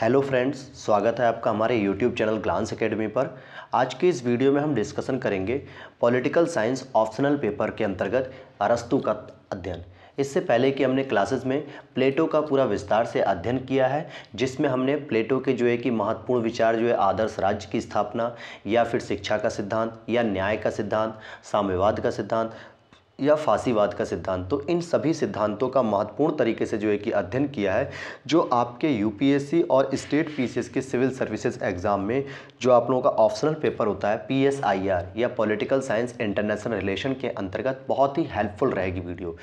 hello friends स्वागत है आपका हमारे यूट्यूब चैनल ग्लांस एकेडमी पर आज के इस वीडियो में हम डिस्कशन करेंगे पॉलिटिकल साइंस ऑप्शनल पेपर के अंतर्गत अरस्तु का अध्ययन इससे पहले कि हमने क्लासेस में प्लेटो का पूरा विस्तार से अध्ययन किया है जिसमें हमने प्लेटो के जो है कि महत्वपूर्ण विचार जो है आदर्श राज्य की स्थापना या फिर शिक्षा का सिद्धांत या न्याय का सिद्धांत साम्यवाद का सिद्धांत या फांसीवाद का सिद्धांत तो इन सभी सिद्धांतों का महत्वपूर्ण तरीके से जो है कि अध्ययन किया है जो आपके यूपीएससी और स्टेट पीसीएस के सिविल सर्विसेज एग्ज़ाम में जो आप लोगों का ऑप्शनल पेपर होता है पीएसआईआर या पॉलिटिकल साइंस इंटरनेशनल रिलेशन के अंतर्गत बहुत ही हेल्पफुल रहेगी वीडियो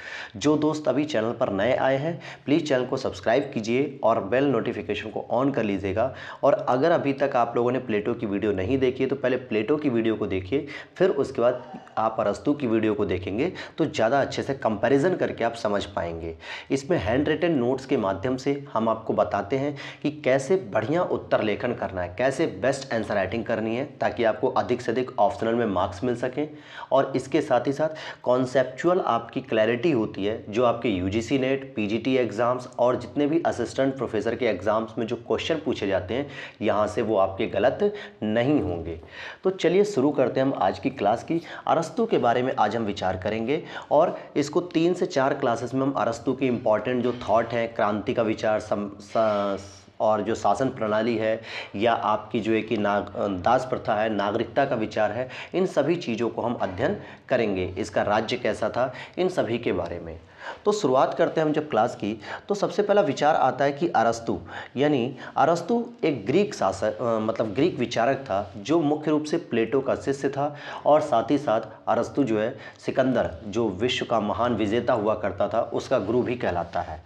जो दोस्त अभी चैनल पर नए आए हैं प्लीज़ चैनल को सब्सक्राइब कीजिए और बेल नोटिफिकेशन को ऑन कर लीजिएगा और अगर अभी तक आप लोगों ने प्लेटो की वीडियो नहीं देखी है तो पहले प्लेटो की वीडियो को देखिए फिर उसके बाद आप अरस्तु की वीडियो को देखेंगे तो ज़्यादा अच्छे से कंपैरिजन करके आप समझ पाएंगे इसमें हैंड रिटन नोट्स के माध्यम से हम आपको बताते हैं कि कैसे बढ़िया उत्तर लेखन करना है कैसे बेस्ट आंसर राइटिंग करनी है ताकि आपको अधिक से अधिक ऑप्शनल में मार्क्स मिल सकें और इसके साथ ही साथ कॉन्सेप्चुअल आपकी क्लैरिटी होती है जो आपके U G net P exams और जितने भी असिस्टेंट प्रोफेसर के एग्ज़ाम्स में जो क्वेश्चन पूछे जाते हैं यहाँ से वो आपके गलत नहीं होंगे तो चलिए शुरू करते हैं हम आज की क्लास की अरस्तु के बारे में आज हम विचार करेंगे और इसको तीन से चार क्लासेस में हम अरस्तु के इम्पॉर्टेंट जो थॉट हैं क्रांति का विचार सम, स, और जो शासन प्रणाली है या आपकी जो है कि नाग दास प्रथा है नागरिकता का विचार है इन सभी चीज़ों को हम अध्ययन करेंगे इसका राज्य कैसा था इन सभी के बारे में तो शुरुआत करते हैं हम जब क्लास की तो सबसे पहला विचार आता है कि अरस्तु यानी अरस्तु एक ग्रीक शासक मतलब ग्रीक विचारक था जो मुख्य रूप से प्लेटो का शिष्य था और साथ ही साथ अरस्तु जो है सिकंदर जो विश्व का महान विजेता हुआ करता था उसका गुरु भी कहलाता है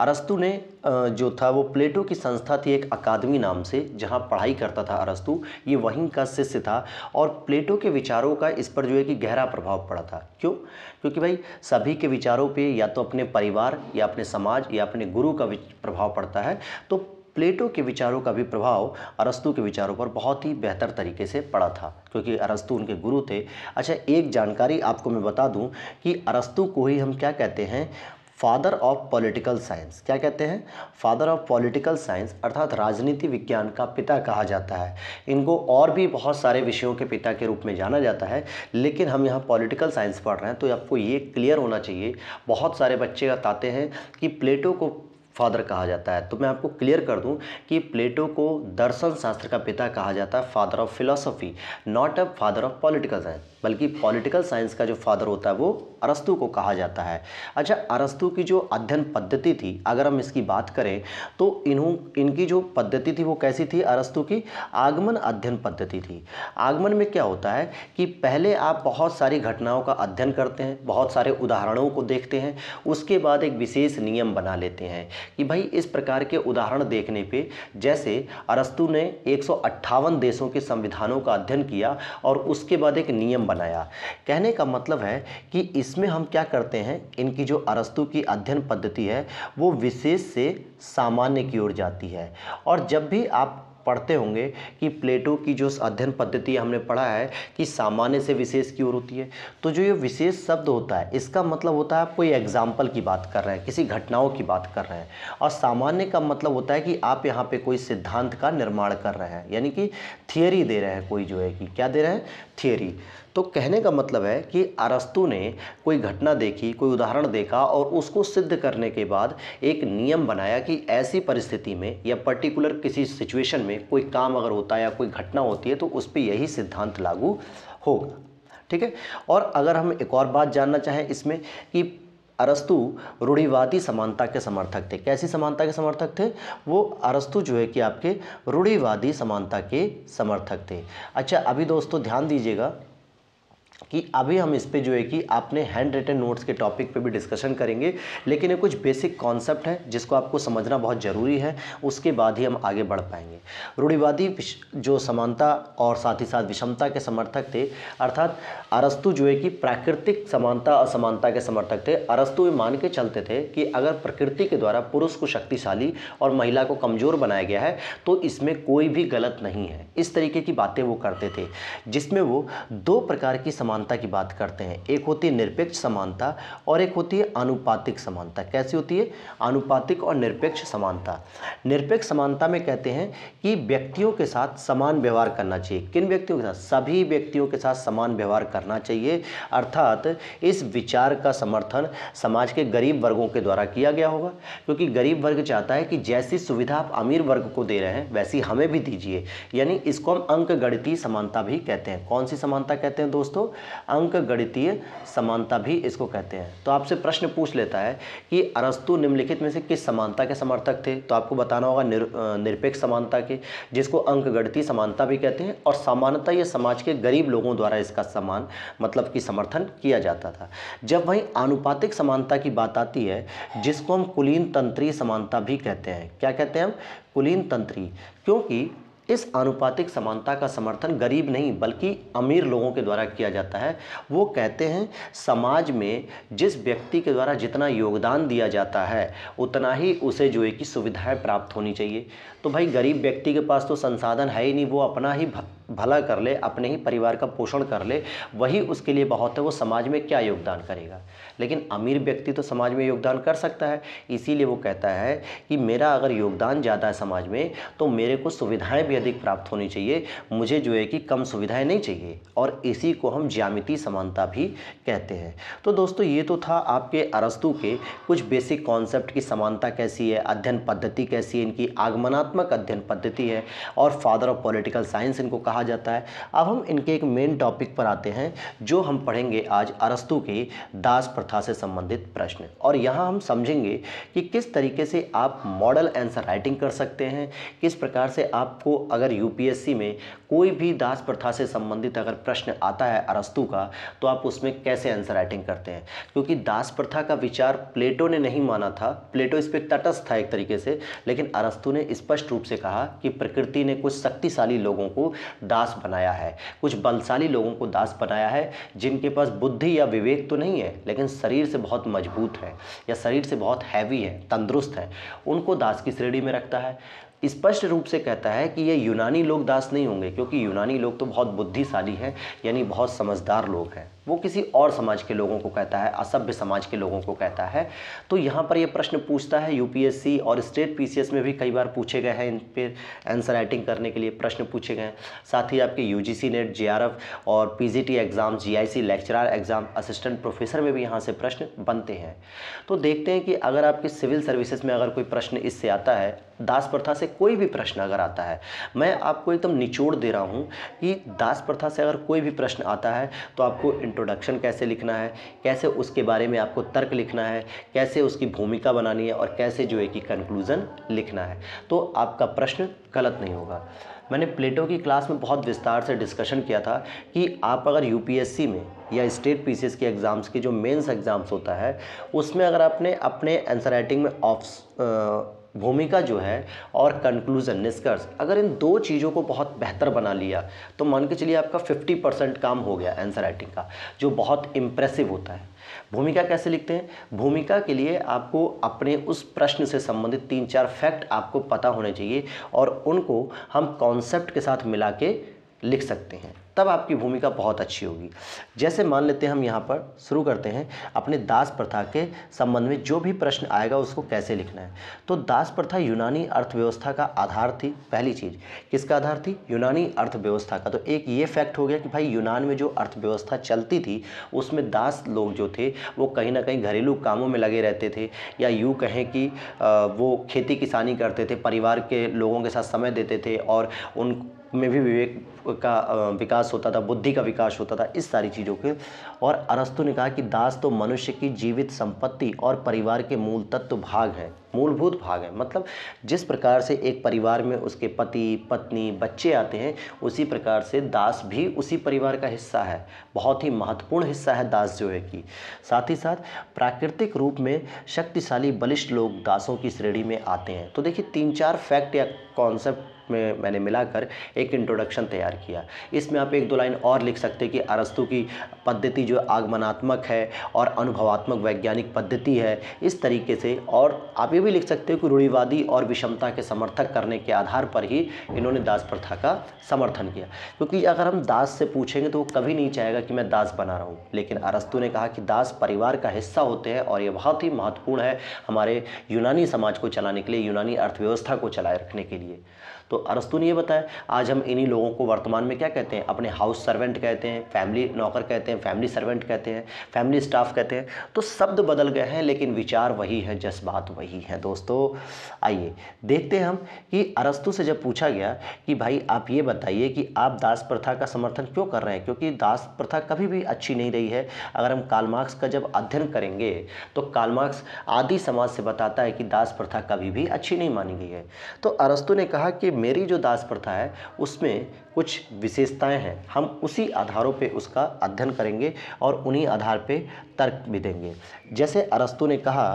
अरस्तु ने जो था वो प्लेटो की संस्था थी एक अकादमी नाम से जहाँ पढ़ाई करता था अरस्तु ये वहीं का शिष्य था और प्लेटो के विचारों का इस पर जो है कि गहरा प्रभाव पड़ा था क्यों क्योंकि भाई सभी के विचारों पे या तो अपने परिवार या अपने समाज या अपने गुरु का प्रभाव पड़ता है तो प्लेटो के विचारों का भी प्रभाव अरस्तु के विचारों पर बहुत ही बेहतर तरीके से पड़ा था क्योंकि अरस्तु उनके गुरु थे अच्छा एक जानकारी आपको मैं बता दूं कि अरस्तु को ही हम क्या कहते हैं फादर ऑफ पॉलिटिकल साइंस क्या कहते हैं फादर ऑफ पॉलिटिकल साइंस अर्थात राजनीति विज्ञान का पिता कहा जाता है इनको और भी बहुत सारे विषयों के पिता के रूप में जाना जाता है लेकिन हम यहाँ पॉलिटिकल साइंस पढ़ रहे हैं तो आपको ये क्लियर होना चाहिए बहुत सारे बच्चे बताते हैं कि प्लेटो को फादर कहा जाता है तो मैं आपको क्लियर कर दूं कि प्लेटो को दर्शन शास्त्र का पिता कहा जाता है father of philosophy not a father of political science बल्कि पॉलिटिकल साइंस का जो फादर होता है वो अरस्तु को कहा जाता है अच्छा अरस्तु की जो अध्ययन पद्धति थी अगर हम इसकी बात करें तो इन्हों इनकी जो पद्धति थी वो कैसी थी अरस्तु की आगमन अध्ययन पद्धति थी आगमन में क्या होता है कि पहले आप बहुत सारी घटनाओं का अध्ययन करते हैं बहुत सारे उदाहरणों को देखते हैं उसके बाद एक विशेष नियम बना लेते हैं कि भाई इस प्रकार के उदाहरण देखने पर जैसे अरस्तु ने एक देशों के संविधानों का अध्ययन किया और उसके बाद एक नियम बना बनाया कहने का मतलब है कि इसमें हम क्या करते हैं इनकी जो अरस्तु की अध्ययन पद्धति है वो विशेष से सामान्य की ओर जाती है और जब भी आप पढ़ते होंगे कि प्लेटो की जो अध्ययन पद्धति हमने पढ़ा है कि सामान्य से विशेष की ओर होती है तो जो ये विशेष शब्द होता है इसका मतलब होता है आप कोई एग्जाम्पल की बात कर रहे हैं किसी घटनाओं की बात कर रहे हैं और सामान्य का मतलब होता है कि आप यहाँ पे कोई सिद्धांत का निर्माण कर रहे हैं यानी कि थियोरी दे रहे हैं कोई जो है कि क्या दे रहे हैं थियोरी तो कहने का मतलब है कि अरस्तु ने कोई घटना देखी कोई उदाहरण देखा और उसको सिद्ध करने के बाद एक नियम बनाया कि ऐसी परिस्थिति में या पर्टिकुलर किसी सिचुएशन में कोई काम अगर होता है या कोई घटना होती है तो उस पर यही सिद्धांत लागू होगा ठीक है और अगर हम एक और बात जानना चाहें इसमें कि अरस्तु रूढ़िवादी समानता के समर्थक थे कैसी समानता के समर्थक थे वो अरस्तु जो है कि आपके रूढ़िवादी समानता के समर्थक थे अच्छा अभी दोस्तों ध्यान दीजिएगा कि अभी हम इस पे जो है कि आपने हैंड रिटन नोट्स के टॉपिक पे भी डिस्कशन करेंगे लेकिन ये कुछ बेसिक कॉन्सेप्ट है जिसको आपको समझना बहुत ज़रूरी है उसके बाद ही हम आगे बढ़ पाएंगे रूढ़िवादी जो समानता और साथ ही साथ विषमता के समर्थक थे अर्थात अरस्तु जो है कि प्राकृतिक समानता और समानता के समर्थक थे अरस्तु ये मान के चलते थे कि अगर प्रकृति के द्वारा पुरुष को शक्तिशाली और महिला को कमज़ोर बनाया गया है तो इसमें कोई भी गलत नहीं है इस तरीके की बातें वो करते थे जिसमें वो दो प्रकार की समान समानता की बात करते हैं एक होती है निरपेक्ष समानता और एक होती है आनुपातिक समानता कैसी होती है आनुपातिक और निरपेक्ष समानता निरपेक्ष समानता में कहते हैं कि व्यक्तियों के साथ समान व्यवहार करना चाहिए किन व्यक्तियों के साथ सभी व्यक्तियों के साथ समान व्यवहार करना चाहिए अर्थात इस विचार का समर्थन समाज के गरीब वर्गों के द्वारा किया गया होगा क्योंकि गरीब वर्ग चाहता है कि जैसी सुविधा आप अमीर वर्ग को दे रहे हैं वैसी हमें भी दीजिए यानी इसको हम अंक गणितीय समानता भी कहते हैं कौन सी समानता कहते हैं दोस्तों अंक गणितीय समानता भी इसको कहते हैं तो आपसे प्रश्न पूछ लेता है कि अरस्तु निम्नलिखित में से किस समानता के समर्थक थे तो आपको बताना होगा निर, निरपेक्ष समानता के जिसको अंक गणितीय समानता भी कहते हैं और समानता यह समाज के गरीब लोगों द्वारा इसका समान मतलब कि समर्थन किया जाता था जब वहीं आनुपातिक समानता की बात आती है जिसको हम कुलीन तंत्रीय समानता भी कहते हैं क्या कहते हैं हम कुलीन तंत्री क्योंकि इस आनुपातिक समानता का समर्थन गरीब नहीं बल्कि अमीर लोगों के द्वारा किया जाता है वो कहते हैं समाज में जिस व्यक्ति के द्वारा जितना योगदान दिया जाता है उतना ही उसे जो है कि सुविधाएँ प्राप्त होनी चाहिए तो भाई गरीब व्यक्ति के पास तो संसाधन है ही नहीं वो अपना ही भला कर ले अपने ही परिवार का पोषण कर ले वही उसके लिए बहुत है वो समाज में क्या योगदान करेगा लेकिन अमीर व्यक्ति तो समाज में योगदान कर सकता है इसीलिए वो कहता है कि मेरा अगर योगदान ज़्यादा है समाज में तो मेरे को सुविधाएं भी अधिक प्राप्त होनी चाहिए मुझे जो है कि कम सुविधाएं नहीं चाहिए और इसी को हम ज्यामिति समानता भी कहते हैं तो दोस्तों ये तो था आपके अरस्तु के कुछ बेसिक कॉन्सेप्ट की समानता कैसी है अध्ययन पद्धति कैसी है इनकी आगमनात्मक अध्ययन पद्धति है और फादर ऑफ पॉलिटिकल साइंस इनको कहा कहा जाता है अब हम इनके एक मेन टॉपिक पर आते हैं जो हम पढ़ेंगे आज अरस्तु की दास प्रथा से संबंधित प्रश्न और यहाँ हम समझेंगे कि किस तरीके से आप मॉडल आंसर राइटिंग कर सकते हैं किस प्रकार से आपको अगर यूपीएससी में कोई भी दास प्रथा से संबंधित अगर प्रश्न आता है अरस्तु का तो आप उसमें कैसे आंसर राइटिंग करते हैं क्योंकि दास प्रथा का विचार प्लेटो ने नहीं माना था प्लेटो इस पर तटस्थ था एक तरीके से लेकिन अरस्तु ने स्पष्ट रूप से कहा कि प्रकृति ने कुछ शक्तिशाली लोगों को दास बनाया है कुछ बलशाली लोगों को दास बनाया है जिनके पास बुद्धि या विवेक तो नहीं है लेकिन शरीर से बहुत मजबूत है या शरीर से बहुत हैवी है तंदुरुस्त है उनको दास की श्रेणी में रखता है स्पष्ट रूप से कहता है कि ये यूनानी लोग दास नहीं होंगे क्योंकि यूनानी लोग तो बहुत बुद्धिशाली हैं यानी बहुत समझदार लोग हैं वो किसी और समाज के लोगों को कहता है असभ्य समाज के लोगों को कहता है तो यहाँ पर ये प्रश्न पूछता है यूपीएससी और स्टेट पीसीएस में भी कई बार पूछे गए हैं इन पर आंसर राइटिंग करने के लिए प्रश्न पूछे गए हैं साथ ही आपके यूजीसी नेट जेआरएफ और PGT exam GIC lecturer exam assistant professor में भी यहाँ से प्रश्न बनते हैं तो देखते हैं कि अगर आपके सिविल सर्विसेज में अगर कोई प्रश्न इससे आता है दास प्रथा से कोई भी प्रश्न अगर आता है मैं आपको एकदम निचोड़ दे रहा हूँ कि दास प्रथा से अगर कोई भी प्रश्न आता है तो आपको इंट्रोडक्शन कैसे लिखना है कैसे उसके बारे में आपको तर्क लिखना है कैसे उसकी भूमिका बनानी है और कैसे जो है कि कंक्लूज़न लिखना है तो आपका प्रश्न गलत नहीं होगा मैंने प्लेटो की क्लास में बहुत विस्तार से डिस्कशन किया था कि आप अगर यूपीएससी में या स्टेट पीसीएस के एग्ज़ाम्स के जो मेंस एग्ज़ाम्स होता है उसमें अगर आपने अपने आंसर राइटिंग में ऑफ भूमिका जो है और कंक्लूज़न निष्कर्ष अगर इन दो चीज़ों को बहुत बेहतर बना लिया तो मान के चलिए आपका 50 परसेंट काम हो गया आंसर राइटिंग का जो बहुत इम्प्रेसिव होता है भूमिका कैसे लिखते हैं भूमिका के लिए आपको अपने उस प्रश्न से संबंधित तीन चार फैक्ट आपको पता होने चाहिए और उनको हम कॉन्सेप्ट के साथ मिला के लिख सकते हैं तब आपकी भूमिका बहुत अच्छी होगी जैसे मान लेते हैं हम यहाँ पर शुरू करते हैं अपने दास प्रथा के संबंध में जो भी प्रश्न आएगा उसको कैसे लिखना है तो दास प्रथा यूनानी अर्थव्यवस्था का आधार थी पहली चीज़ किसका आधार थी यूनानी अर्थव्यवस्था का तो एक ये फैक्ट हो गया कि भाई यूनान में जो अर्थव्यवस्था चलती थी उसमें दास लोग जो थे वो कहीं ना कहीं घरेलू कामों में लगे रहते थे या यूँ कहें कि वो खेती किसानी करते थे परिवार के लोगों के साथ समय देते थे और उन में भी विवेक का विकास होता था बुद्धि का विकास होता था इस सारी चीज़ों के और अरस्तु ने कहा कि दास तो मनुष्य की जीवित संपत्ति और परिवार के मूल तत्व भाग हैं मूलभूत भाग हैं मतलब जिस प्रकार से एक परिवार में उसके पति पत्नी बच्चे आते हैं उसी प्रकार से दास भी उसी परिवार का हिस्सा है बहुत ही महत्वपूर्ण हिस्सा है दास जो है कि साथ ही साथ प्राकृतिक रूप में शक्तिशाली बलिष्ठ लोग दासों की श्रेणी में आते हैं तो देखिए तीन चार फैक्ट या कॉन्सेप्ट में मैंने मिलाकर एक इंट्रोडक्शन तैयार किया इसमें आप एक दो लाइन और लिख सकते कि अरस्तु की पद्धति जो आगमनात्मक है और अनुभवात्मक वैज्ञानिक पद्धति है इस तरीके से और आप ये भी लिख सकते हो कि रूढ़िवादी और विषमता के समर्थक करने के आधार पर ही इन्होंने दास प्रथा का समर्थन किया क्योंकि अगर हम दास से पूछेंगे तो वो कभी नहीं चाहेगा कि मैं दास बना रहा हूँ लेकिन अरस्तु ने कहा कि दास परिवार का हिस्सा होते हैं और ये बहुत ही महत्वपूर्ण है हमारे यूनानी समाज को चलाने के लिए यूनानी अर्थव्यवस्था को चलाए रखने के लिए तो तो अरस्तु ने ये बताया आज हम इन्हीं लोगों को वर्तमान में क्या कहते हैं अपने हाउस सर्वेंट कहते हैं फैमिली नौकर कहते हैं फैमिली सर्वेंट कहते हैं फैमिली स्टाफ कहते हैं तो शब्द बदल गए हैं लेकिन विचार वही है जज्बात वही है दोस्तों आइए देखते हैं हम कि अरस्तु से जब पूछा गया कि भाई आप ये बताइए कि आप दास प्रथा का समर्थन क्यों कर रहे हैं क्योंकि दास प्रथा कभी भी अच्छी नहीं रही है अगर हम कालमार्क्स का जब अध्ययन करेंगे तो कालमार्क्स आदि समाज से बताता है कि दास प्रथा कभी भी अच्छी नहीं मानी गई है तो अरस्तु ने कहा कि मेरी जो दास प्रथा है उसमें कुछ विशेषताएं हैं हम उसी आधारों पे उसका अध्ययन करेंगे और उन्हीं आधार पे तर्क भी देंगे जैसे अरस्तु ने कहा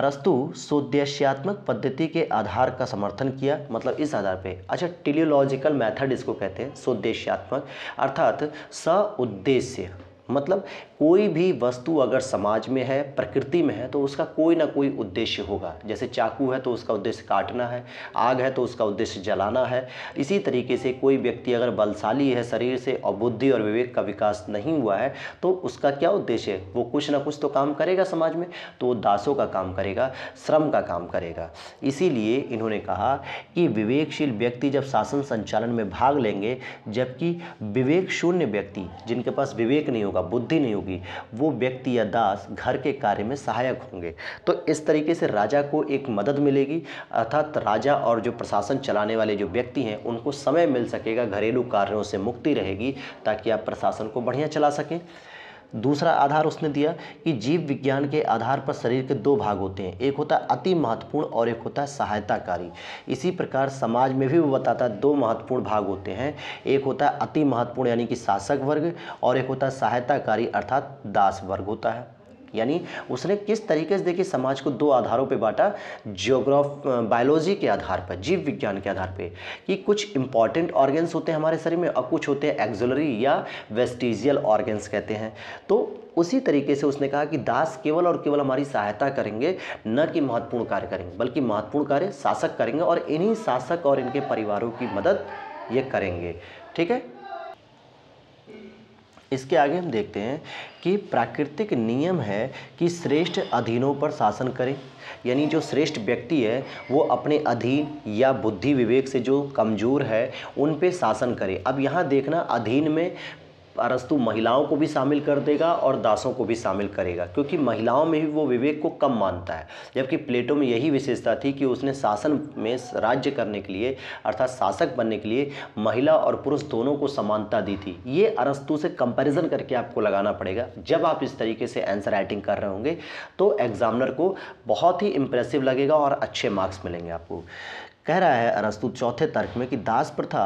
अरस्तु सुद्देश्यात्मक पद्धति के आधार का समर्थन किया मतलब इस आधार पे अच्छा टिलियोलॉजिकल मेथड इसको कहते हैं सुद्देश्यात्मक अर्थात स उद्देश्य मतलब कोई भी वस्तु अगर समाज में है प्रकृति में है तो उसका कोई ना कोई उद्देश्य होगा जैसे चाकू है तो उसका उद्देश्य काटना है आग है तो उसका उद्देश्य जलाना है इसी तरीके से कोई व्यक्ति अगर बलशाली है शरीर से और बुद्धि और विवेक का विकास नहीं हुआ है तो उसका क्या उद्देश्य है वो कुछ ना कुछ तो काम करेगा समाज में तो वो दासों का काम करेगा श्रम का काम करेगा इसीलिए इन्होंने कहा कि विवेकशील व्यक्ति जब शासन संचालन में भाग लेंगे जबकि विवेक शून्य व्यक्ति जिनके पास विवेक नहीं होगा होगा बुद्धि नहीं होगी वो व्यक्ति या दास घर के कार्य में सहायक होंगे तो इस तरीके से राजा को एक मदद मिलेगी अर्थात राजा और जो प्रशासन चलाने वाले जो व्यक्ति हैं उनको समय मिल सकेगा घरेलू कार्यों से मुक्ति रहेगी ताकि आप प्रशासन को बढ़िया चला सकें दूसरा आधार उसने दिया कि जीव विज्ञान के आधार पर शरीर के दो भाग होते हैं एक होता है अति महत्वपूर्ण और एक होता है सहायताकारी इसी प्रकार समाज में भी वो बताता है दो महत्वपूर्ण भाग होते हैं एक होता है अति महत्वपूर्ण यानी कि शासक वर्ग और एक होता है सहायताकारी अर्थात दास वर्ग होता है यानी उसने किस तरीके से देखिए समाज को दो आधारों पर बांटा जियोग्राफ बायोलॉजी के आधार पर जीव विज्ञान के आधार पर कि कुछ इंपॉर्टेंट ऑर्गेन्स होते हैं हमारे शरीर में और कुछ होते हैं एक्जुलरी या वेस्टिजियल ऑर्गेन्स कहते हैं तो उसी तरीके से उसने कहा कि दास केवल और केवल हमारी सहायता करेंगे न कि महत्वपूर्ण कार्य करेंगे बल्कि महत्वपूर्ण कार्य शासक करेंगे और इन्हीं शासक और इनके परिवारों की मदद ये करेंगे ठीक है इसके आगे हम देखते हैं कि प्राकृतिक नियम है कि श्रेष्ठ अधीनों पर शासन करें यानी जो श्रेष्ठ व्यक्ति है वो अपने अधीन या बुद्धि विवेक से जो कमज़ोर है उन पे शासन करे अब यहाँ देखना अधीन में अरस्तु महिलाओं को भी शामिल कर देगा और दासों को भी शामिल करेगा क्योंकि महिलाओं में भी वो विवेक को कम मानता है जबकि प्लेटो में यही विशेषता थी कि उसने शासन में राज्य करने के लिए अर्थात शासक बनने के लिए महिला और पुरुष दोनों को समानता दी थी ये अरस्तु से कंपैरिजन करके आपको लगाना पड़ेगा जब आप इस तरीके से आंसर राइटिंग कर रहे होंगे तो एग्जामिनर को बहुत ही इंप्रेसिव लगेगा और अच्छे मार्क्स मिलेंगे आपको कह रहा है अरस्तु चौथे तर्क में कि दास प्रथा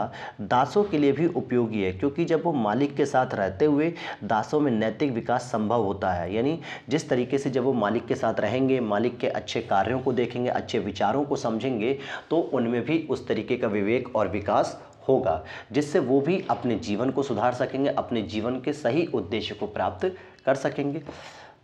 दासों के लिए भी उपयोगी है क्योंकि जब वो मालिक के साथ रहते हुए दासों में नैतिक विकास संभव होता है यानी जिस तरीके से जब वो मालिक के साथ रहेंगे मालिक के अच्छे कार्यों को देखेंगे अच्छे विचारों को समझेंगे तो उनमें भी उस तरीके का विवेक और विकास होगा जिससे वो भी अपने जीवन को सुधार सकेंगे अपने जीवन के सही उद्देश्य को प्राप्त कर सकेंगे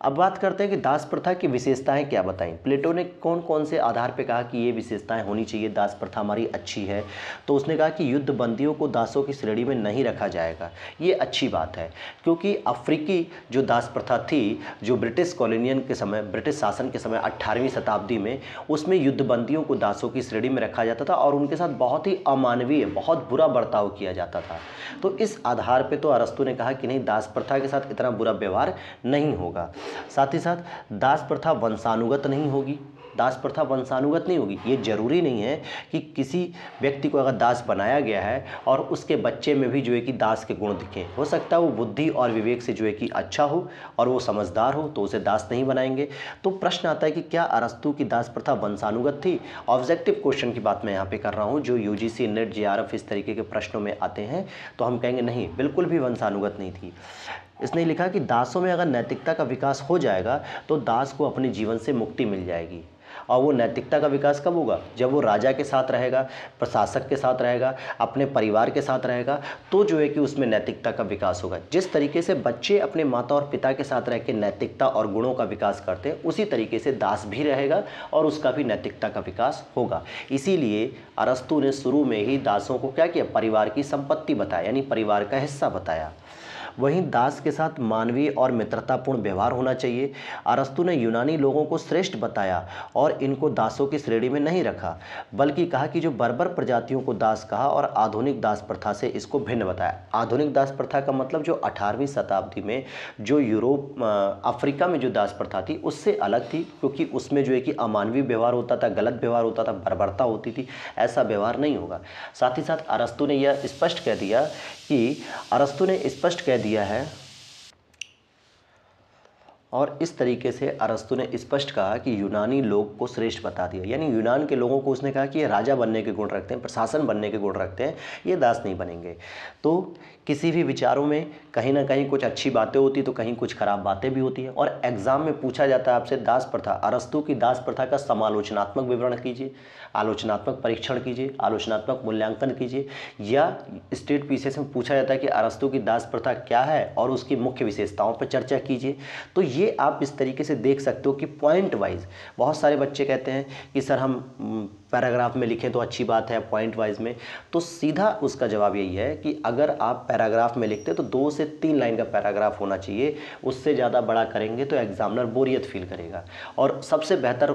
अब बात करते हैं कि दास प्रथा की विशेषताएं क्या बताएं प्लेटो ने कौन कौन से आधार पर कहा कि ये विशेषताएं होनी चाहिए दास प्रथा हमारी अच्छी है तो उसने कहा कि युद्ध बंदियों को दासों की श्रेणी में नहीं रखा जाएगा ये अच्छी बात है क्योंकि अफ्रीकी जो दास प्रथा थी जो ब्रिटिश कॉलोनियन के समय ब्रिटिश शासन के समय अट्ठारहवीं शताब्दी में उसमें युद्ध बंदियों को दासों की श्रेणी में रखा जाता था और उनके साथ बहुत ही अमानवीय बहुत बुरा बर्ताव किया जाता था तो इस आधार पर तो अरस्तु ने कहा कि नहीं दास प्रथा के साथ इतना बुरा व्यवहार नहीं होगा साथ ही साथ दास प्रथा वंशानुगत नहीं होगी दास प्रथा वंशानुगत नहीं होगी ये जरूरी नहीं है कि किसी व्यक्ति को अगर दास बनाया गया है और उसके बच्चे में भी जो है कि दास के गुण दिखें हो सकता है वो बुद्धि और विवेक से जो है कि अच्छा हो और वो समझदार हो तो उसे दास नहीं बनाएंगे तो प्रश्न आता है कि क्या अरस्तु की दास प्रथा वंशानुगत थी ऑब्जेक्टिव क्वेश्चन की बात मैं यहाँ पर कर रहा हूँ जो U G C NET J R F इस तरीके के प्रश्नों में आते हैं तो हम कहेंगे नहीं बिल्कुल भी वंशानुगत नहीं थी इसने लिखा कि दासों में अगर नैतिकता का विकास हो जाएगा तो दास को अपने जीवन से मुक्ति मिल जाएगी और वो नैतिकता का विकास कब होगा जब वो राजा के साथ रहेगा प्रशासक के साथ रहेगा अपने परिवार के साथ रहेगा तो जो है कि उसमें नैतिकता का विकास होगा जिस तरीके से बच्चे अपने माता और पिता के साथ रह के नैतिकता और गुणों का विकास करते हैं उसी तरीके से दास भी रहेगा और उसका भी नैतिकता का विकास होगा इसीलिए अरस्तु ने शुरू में ही दासों को क्या किया परिवार की संपत्ति बताया यानी परिवार का हिस्सा बताया वहीं दास के साथ मानवीय और मित्रतापूर्ण व्यवहार होना चाहिए अरस्तु ने यूनानी लोगों को श्रेष्ठ बताया और इनको दासों की श्रेणी में नहीं रखा बल्कि कहा कि जो बर्बर प्रजातियों को दास कहा और आधुनिक दास प्रथा से इसको भिन्न बताया आधुनिक दास प्रथा का मतलब जो अठारहवीं शताब्दी में जो यूरोप अफ्रीका में जो दास प्रथा थी उससे अलग थी क्योंकि उसमें जो है कि अमानवीय व्यवहार होता था गलत व्यवहार होता था बर्बरता होती थी ऐसा व्यवहार नहीं होगा साथ ही साथ अरस्तु ने यह स्पष्ट कह दिया कि अरस्तु ने स्पष्ट कह दिया है और इस तरीके से अरस्तु ने स्पष्ट कहा कि यूनानी लोग को श्रेष्ठ बता दिया यानी यूनान के लोगों को उसने कहा कि ये राजा बनने के गुण रखते हैं प्रशासन बनने के गुण रखते हैं ये दास नहीं बनेंगे तो किसी भी विचारों में कहीं ना कहीं कुछ अच्छी बातें होती तो कहीं कुछ खराब बातें भी होती है और एग्जाम में पूछा जाता है आपसे दास प्रथा अरस्तु की दास प्रथा का समालोचनात्मक विवरण कीजिए आलोचनात्मक परीक्षण कीजिए आलोचनात्मक मूल्यांकन कीजिए या स्टेट पीसीएस में पूछा जाता है कि अरस्तु की दास प्रथा क्या है और उसकी मुख्य विशेषताओं पर चर्चा कीजिए तो ये आप इस तरीके से देख सकते हो कि पॉइंट वाइज बहुत सारे बच्चे कहते हैं कि सर हम पैराग्राफ में लिखें तो अच्छी बात है पॉइंट वाइज में तो सीधा उसका जवाब यही है कि अगर आप पैराग्राफ में लिखते तो दो से तीन लाइन का पैराग्राफ होना चाहिए उससे ज़्यादा बड़ा करेंगे तो एग्ज़ामिनर बोरियत फील करेगा और सबसे बेहतर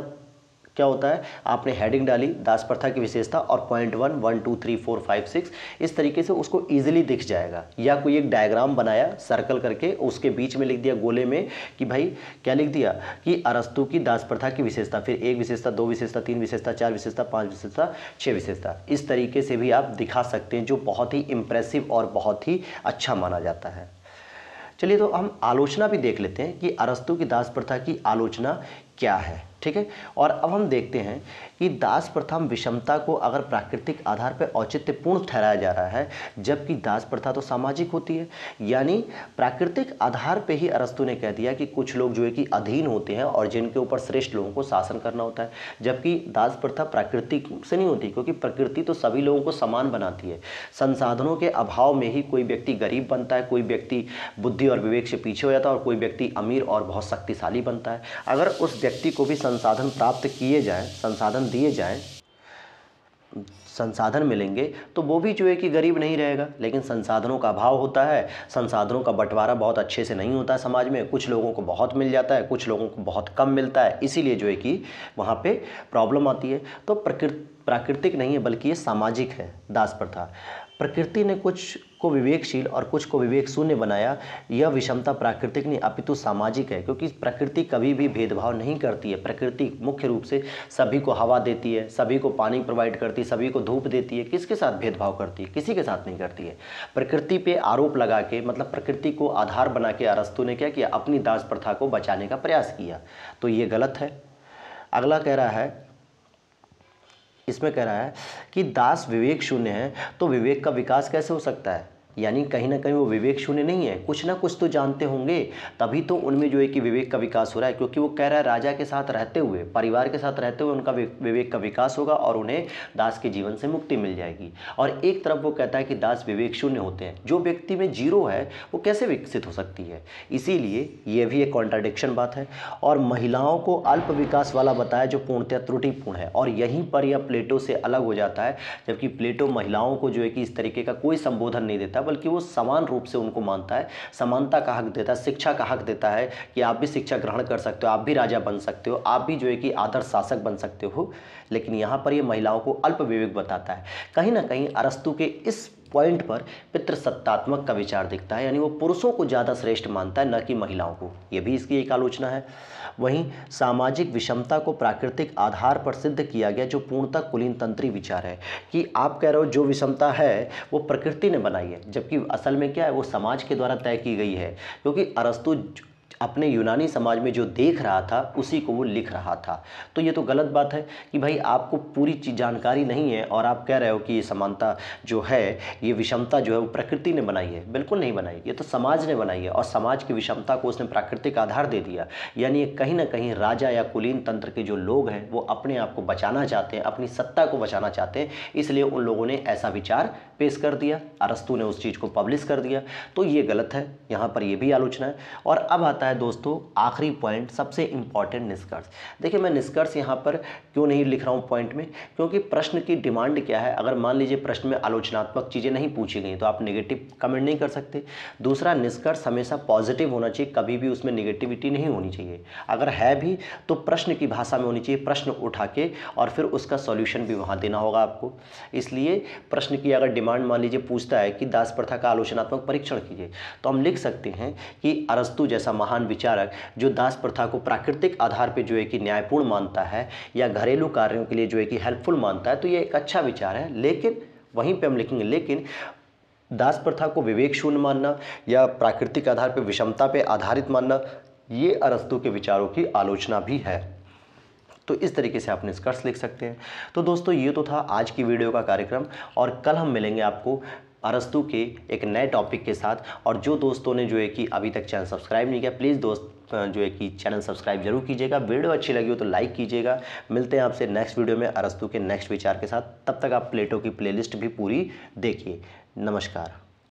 क्या होता है आपने हेडिंग डाली दास प्रथा की विशेषता और point one one two three four five six इस तरीके से उसको ईजिली दिख जाएगा या कोई एक डायग्राम बनाया सर्कल करके उसके बीच में लिख दिया गोले में कि भाई क्या लिख दिया कि अरस्तु की दास प्रथा की विशेषता फिर एक विशेषता दो विशेषता तीन विशेषता चार विशेषता पाँच विशेषता छः विशेषता इस तरीके से भी आप दिखा सकते हैं जो बहुत ही इम्प्रेसिव और बहुत ही अच्छा माना जाता है चलिए तो हम आलोचना भी देख लेते हैं कि अरस्तु की दास प्रथा की आलोचना क्या है ठीक है और अब हम देखते हैं कि दास प्रथा विषमता को अगर प्राकृतिक आधार पर औचित्यपूर्ण ठहराया जा रहा है जबकि दास प्रथा तो सामाजिक होती है यानी प्राकृतिक आधार पर ही अरस्तु ने कह दिया कि कुछ लोग जो है कि अधीन होते हैं और जिनके ऊपर श्रेष्ठ लोगों को शासन करना होता है जबकि दास प्रथा प्राकृतिक से नहीं होती क्योंकि प्रकृति तो सभी लोगों को समान बनाती है संसाधनों के अभाव में ही कोई व्यक्ति गरीब बनता है कोई व्यक्ति बुद्धि और विवेक से पीछे हो जाता है और कोई व्यक्ति अमीर और बहुत शक्तिशाली बनता है अगर उस व्यक्ति को भी संस संसाधन प्राप्त किए जाए संसाधन दिए जाए संसाधन मिलेंगे तो वो भी जो है कि गरीब नहीं रहेगा लेकिन संसाधनों का अभाव होता है संसाधनों का बंटवारा बहुत अच्छे से नहीं होता है समाज में कुछ लोगों को बहुत मिल जाता है कुछ लोगों को बहुत कम मिलता है इसीलिए जो है कि वहाँ पे प्रॉब्लम आती है तो प्रकृति प्राकृतिक नहीं है बल्कि ये सामाजिक है दास प्रथा प्रकृति ने कुछ को विवेकशील और कुछ को विवेक शून्य बनाया यह विषमता प्राकृतिक नहीं अपितु सामाजिक है क्योंकि प्रकृति कभी भी भेदभाव नहीं करती है प्रकृति मुख्य रूप से सभी को हवा देती है सभी को पानी प्रोवाइड करती है सभी को धूप देती है किसके साथ भेदभाव करती है किसी के साथ नहीं करती है प्रकृति पे आरोप लगा के मतलब प्रकृति को आधार बना के अरस्तु ने क्या किया अपनी दास प्रथा को बचाने का प्रयास किया तो ये गलत है अगला कह रहा है इसमें कह रहा है कि दास विवेक शून्य है तो विवेक का विकास कैसे हो सकता है यानी कहीं ना कहीं वो विवेक शून्य नहीं है कुछ ना कुछ तो जानते होंगे तभी तो उनमें जो है कि विवेक का विकास हो रहा है क्योंकि वो कह रहा है राजा के साथ रहते हुए परिवार के साथ रहते हुए उनका विवेक का विकास होगा और उन्हें दास के जीवन से मुक्ति मिल जाएगी और एक तरफ वो कहता है कि दास विवेक शून्य होते हैं जो व्यक्ति में जीरो है वो कैसे विकसित हो सकती है इसीलिए ये भी एक कॉन्ट्राडिक्शन बात है और महिलाओं को अल्प विकास वाला बताया जो पूर्णतया त्रुटिपूर्ण है और यहीं पर यह प्लेटो से अलग हो जाता है जबकि प्लेटो महिलाओं को जो है कि इस तरीके का कोई संबोधन नहीं देता बल्कि वो समान रूप से उनको मानता है समानता का हक देता है शिक्षा का हक देता है कि आप भी शिक्षा ग्रहण कर सकते हो आप भी राजा बन सकते हो आप भी जो है कि आदर्श शासक बन सकते हो लेकिन यहाँ पर ये महिलाओं को अल्प विवेक बताता है कहीं ना कहीं अरस्तु के इस पॉइंट पर पितृसत्तात्मक का विचार दिखता है यानी वो पुरुषों को ज़्यादा श्रेष्ठ मानता है न कि महिलाओं को ये भी इसकी एक आलोचना है वहीं सामाजिक विषमता को प्राकृतिक आधार पर सिद्ध किया गया जो पूर्णतः कुलीन तंत्री विचार है कि आप कह रहे हो जो विषमता है वो प्रकृति ने बनाई है जबकि असल में क्या है वो समाज के द्वारा तय की गई है क्योंकि अरस्तु अपने यूनानी समाज में जो देख रहा था उसी को वो लिख रहा था तो ये तो गलत बात है कि भाई आपको पूरी चीज जानकारी नहीं है और आप कह रहे हो कि ये समानता जो है ये विषमता जो है वो प्रकृति ने बनाई है बिल्कुल नहीं बनाई ये तो समाज ने बनाई है और समाज की विषमता को उसने प्राकृतिक आधार दे दिया यानी ये कहीं ना कहीं राजा या कुलीन तंत्र के जो लोग हैं वो अपने आप को बचाना चाहते हैं अपनी सत्ता को बचाना चाहते हैं इसलिए उन लोगों ने ऐसा विचार पेश कर दिया अरस्तु ने उस चीज़ को पब्लिश कर दिया तो ये गलत है यहाँ पर यह भी आलोचना है और अब आता आता है दोस्तों आखिरी पॉइंट सबसे इंपॉर्टेंट निष्कर्ष देखिए मैं निष्कर्ष यहाँ पर क्यों नहीं लिख रहा हूँ पॉइंट में क्योंकि प्रश्न की डिमांड क्या है अगर मान लीजिए प्रश्न में आलोचनात्मक चीज़ें नहीं पूछी गई तो आप निगेटिव कमेंट नहीं कर सकते दूसरा निष्कर्ष हमेशा पॉजिटिव होना चाहिए कभी भी उसमें निगेटिविटी नहीं होनी चाहिए अगर है भी तो प्रश्न की भाषा में होनी चाहिए प्रश्न उठा के और फिर उसका सॉल्यूशन भी वहाँ देना होगा आपको इसलिए प्रश्न की अगर डिमांड मान लीजिए पूछता है कि दास प्रथा का आलोचनात्मक परीक्षण कीजिए तो हम लिख सकते हैं कि अरस्तु जैसा महान महान विचारक जो दास प्रथा को प्राकृतिक आधार पर जो है कि न्यायपूर्ण मानता है या घरेलू कार्यों के लिए जो है कि हेल्पफुल मानता है तो ये एक अच्छा विचार है लेकिन वहीं पे हम लिखेंगे लेकिन दास प्रथा को विवेक शून्य मानना या प्राकृतिक आधार पर विषमता पर आधारित मानना ये अरस्तु के विचारों की आलोचना भी है तो इस तरीके से आप निष्कर्ष लिख सकते हैं तो दोस्तों ये तो था आज की वीडियो का कार्यक्रम और कल हम मिलेंगे आपको अरस्तु के एक नए टॉपिक के साथ और जो दोस्तों ने जो है कि अभी तक चैनल सब्सक्राइब नहीं किया प्लीज़ दोस्त जो है कि चैनल सब्सक्राइब जरूर कीजिएगा वीडियो अच्छी लगी हो तो लाइक कीजिएगा मिलते हैं आपसे नेक्स्ट वीडियो में अरस्तु के नेक्स्ट विचार के साथ तब तक आप प्लेटों की प्लेलिस्ट भी पूरी देखिए नमस्कार